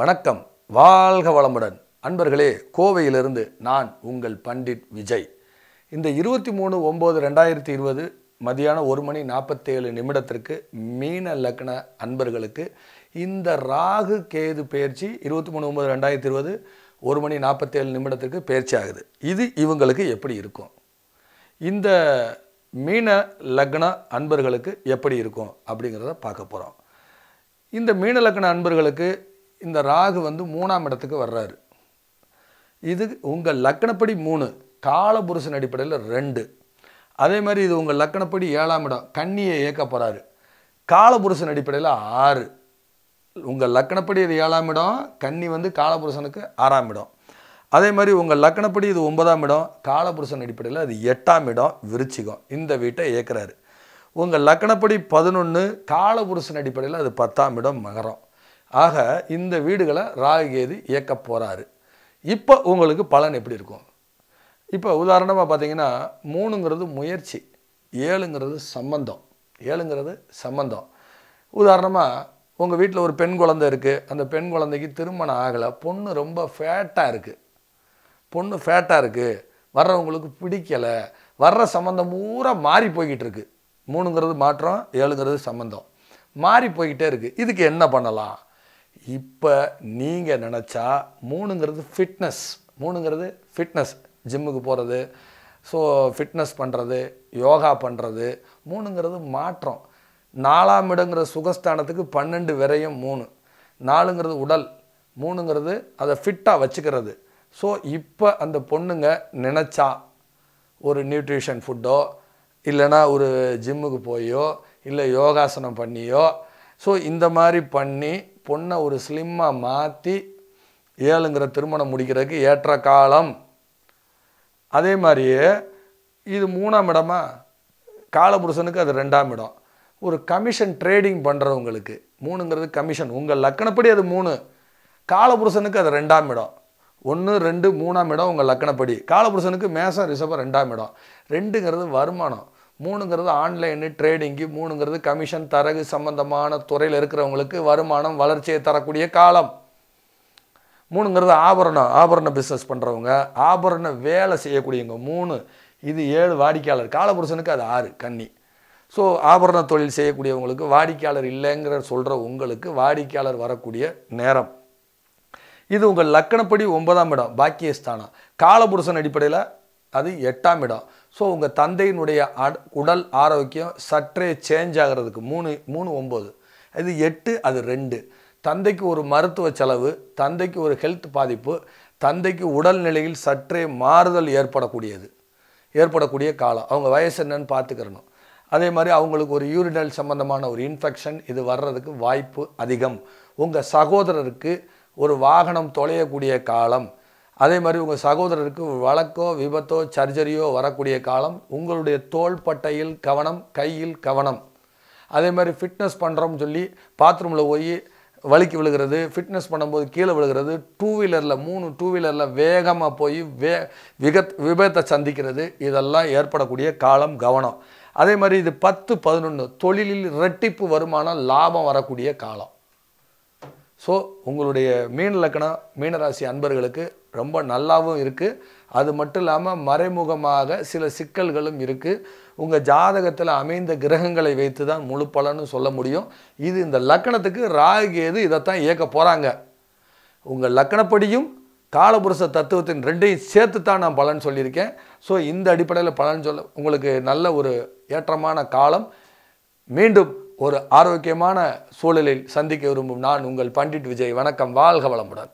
வணக்கம் வாழ்க வளமுடன் அன்பர்களே கோவையிலிருந்து நான் உங்கள் பண்டிட் விஜய் இந்த இருபத்தி மூணு ஒம்பது ரெண்டாயிரத்தி இருபது மதியானம் ஒரு மணி நாற்பத்தேழு நிமிடத்திற்கு மீன லக்ன அன்பர்களுக்கு இந்த ராகு கேது பயிற்சி இருபத்தி மூணு ஒம்பது ரெண்டாயிரத்தி இருபது ஒரு மணி நாற்பத்தேழு நிமிடத்திற்கு பயிற்சி ஆகுது இது இவங்களுக்கு எப்படி இருக்கும் இந்த மீன லக்ன அன்பர்களுக்கு எப்படி இருக்கும் அப்படிங்கிறத பார்க்க போகிறோம் இந்த மீன லக்ன அன்பர்களுக்கு இந்த ராகு வந்து மூணாம் இடத்துக்கு வர்றாரு இது உங்கள் லக்கணப்படி மூணு காலபுருஷன் அடிப்படையில் ரெண்டு அதே மாதிரி இது உங்கள் லக்கணப்படி ஏழாம் இடம் கண்ணியை இயக்க போகிறாரு காலபுருஷன் அடிப்படையில் ஆறு உங்கள் லக்கணப்படி இது ஏழாம் இடம் கன்னி வந்து காலபுருஷனுக்கு ஆறாம் இடம் அதே மாதிரி உங்கள் லக்கணப்படி இது ஒன்பதாம் இடம் காலபுருஷன் அடிப்படையில் அது எட்டாம் இடம் விருச்சிகம் இந்த வீட்டை இயக்கிறாரு உங்கள் லக்கணப்படி பதினொன்று காலபுருஷன் அடிப்படையில் அது பத்தாம் இடம் மகரம் ஆக இந்த வீடுகளை ராகுகேது இயக்க போகிறாரு இப்போ உங்களுக்கு பலன் எப்படி இருக்கும் இப்போ உதாரணமாக பார்த்தீங்கன்னா மூணுங்கிறது முயற்சி ஏழுங்கிறது சம்பந்தம் ஏழுங்கிறது சம்பந்தம் உதாரணமாக உங்கள் வீட்டில் ஒரு பெண் குழந்தை இருக்குது அந்த பெண் குழந்தைக்கு திருமணம் ஆகலை பொண்ணு ரொம்ப ஃபேட்டாக இருக்குது பொண்ணு ஃபேட்டாக இருக்குது வர்றவங்களுக்கு பிடிக்கலை வர்ற சம்மந்தம் பூரா மாறி போய்கிட்டு இருக்குது மூணுங்கிறது மாற்றம் ஏழுங்கிறது சம்மந்தம் மாறி போய்கிட்டே இருக்குது இதுக்கு என்ன பண்ணலாம் இப்போ நீங்கள் நினச்சா மூணுங்கிறது ஃபிட்னஸ் மூணுங்கிறது ஃபிட்னஸ் ஜிம்முக்கு போகிறது ஸோ ஃபிட்னஸ் பண்ணுறது யோகா பண்ணுறது மூணுங்கிறது மாற்றம் நாலாம் இடங்கிற சுகஸ்தானத்துக்கு பன்னெண்டு விரையும் மூணு நாலுங்கிறது உடல் மூணுங்கிறது அதை ஃபிட்டாக வச்சுக்கிறது ஸோ இப்போ அந்த பொண்ணுங்க நினச்சா ஒரு நியூட்ரிஷன் ஃபுட்டோ இல்லைனா ஒரு ஜிம்முக்கு போயோ இல்லை யோகாசனம் பண்ணியோ ஸோ இந்த மாதிரி பண்ணி பொண்ணை ஒரு ஸ்லிம்மாக மாற்றி ஏழுங்கிற திருமணம் முடிக்கிறதுக்கு ஏற்ற காலம் அதே மாதிரியே இது மூணாம் இடமா காலபுருஷனுக்கு அது ரெண்டாம் இடம் ஒரு கமிஷன் ட்ரேடிங் பண்ணுறவங்களுக்கு மூணுங்கிறது கமிஷன் உங்கள் லக்கணப்படி அது மூணு காலபுருஷனுக்கு அது ரெண்டாம் இடம் ஒன்று ரெண்டு மூணாம் இடம் உங்கள் லக்கணப்படி காலபுருஷனுக்கு மேசம் ரிஷபம் ரெண்டாம் இடம் ரெண்டுங்கிறது வருமானம் மூணுங்கிறது ஆன்லைனு ட்ரேடிங்கு மூணுங்கிறது கமிஷன் தரகு சம்பந்தமான துறையில் இருக்கிறவங்களுக்கு வருமானம் வளர்ச்சியை தரக்கூடிய காலம் மூணுங்கிறது ஆபரணம் ஆபரண பிஸ்னஸ் பண்ணுறவங்க ஆபரண வேலை செய்யக்கூடியவங்க மூணு இது ஏழு வாடிக்கையாளர் காலபுருஷனுக்கு அது ஆறு கன்னி ஸோ ஆபரண தொழில் செய்யக்கூடியவங்களுக்கு வாடிக்கையாளர் இல்லைங்கிற சொல்கிற உங்களுக்கு வாடிக்கையாளர் வரக்கூடிய நேரம் இது உங்கள் லக்கணப்படி ஒன்பதாம் இடம் பாக்கியஸ்தானம் காலபுருஷன் அடிப்படையில் அது எட்டாம் இடம் ஸோ உங்கள் தந்தையினுடைய உடல் ஆரோக்கியம் சற்றே சேஞ்ச் ஆகிறதுக்கு மூணு மூணு ஒம்பது இது எட்டு அது ரெண்டு தந்தைக்கு ஒரு மருத்துவ செலவு தந்தைக்கு ஒரு ஹெல்த் பாதிப்பு தந்தைக்கு உடல்நிலையில் சற்றே மாறுதல் ஏற்படக்கூடியது ஏற்படக்கூடிய காலம் அவங்க வயசு என்னன்னு பார்த்துக்கிறணும் அதே மாதிரி அவங்களுக்கு ஒரு யூரினல் சம்மந்தமான ஒரு இன்ஃபெக்ஷன் இது வர்றதுக்கு வாய்ப்பு அதிகம் உங்கள் சகோதரருக்கு ஒரு வாகனம் தொலையக்கூடிய காலம் அதே மாதிரி உங்கள் சகோதரருக்கு வழக்கோ விபத்தோ சர்ஜரியோ வரக்கூடிய காலம் உங்களுடைய தோள்பட்டையில் கவனம் கையில் கவனம் அதே மாதிரி ஃபிட்னஸ் பண்ணுறோம்னு சொல்லி பாத்ரூமில் போய் வலிக்கு விழுகிறது ஃபிட்னஸ் பண்ணும்போது கீழே விழுகிறது டூ வீலரில் மூணு டூ வீலரில் வேகமாக போய் வே விகத் விபத்தை சந்திக்கிறது இதெல்லாம் ஏற்படக்கூடிய காலம் கவனம் அதே மாதிரி இது பத்து பதினொன்று தொழிலில் ரெட்டிப்பு வருமானம் லாபம் வரக்கூடிய காலம் ஸோ உங்களுடைய மீன் லக்கணம் மீனராசி அன்பர்களுக்கு ரொம்ப நல்லாவும் இருக்குது அது மட்டும் இல்லாமல் மறைமுகமாக சில சிக்கல்களும் இருக்குது உங்கள் ஜாதகத்தில் அமைந்த கிரகங்களை வைத்து தான் முழு பலன்னு சொல்ல முடியும் இது இந்த லக்கணத்துக்கு ராகுகேது இதைத்தான் இயக்க போகிறாங்க உங்கள் லக்கணப்படியும் காலபுருஷ தத்துவத்தின் ரெண்டையும் சேர்த்து தான் நான் பலன் சொல்லியிருக்கேன் ஸோ இந்த அடிப்படையில் பலன் சொல்ல உங்களுக்கு நல்ல ஒரு ஏற்றமான காலம் மீண்டும் ஒரு ஆரோக்கியமான சூழலில் சந்திக்க விரும்பும் நான் உங்கள் பண்டிட் விஜய் வணக்கம் வாழ்க வளமுடன்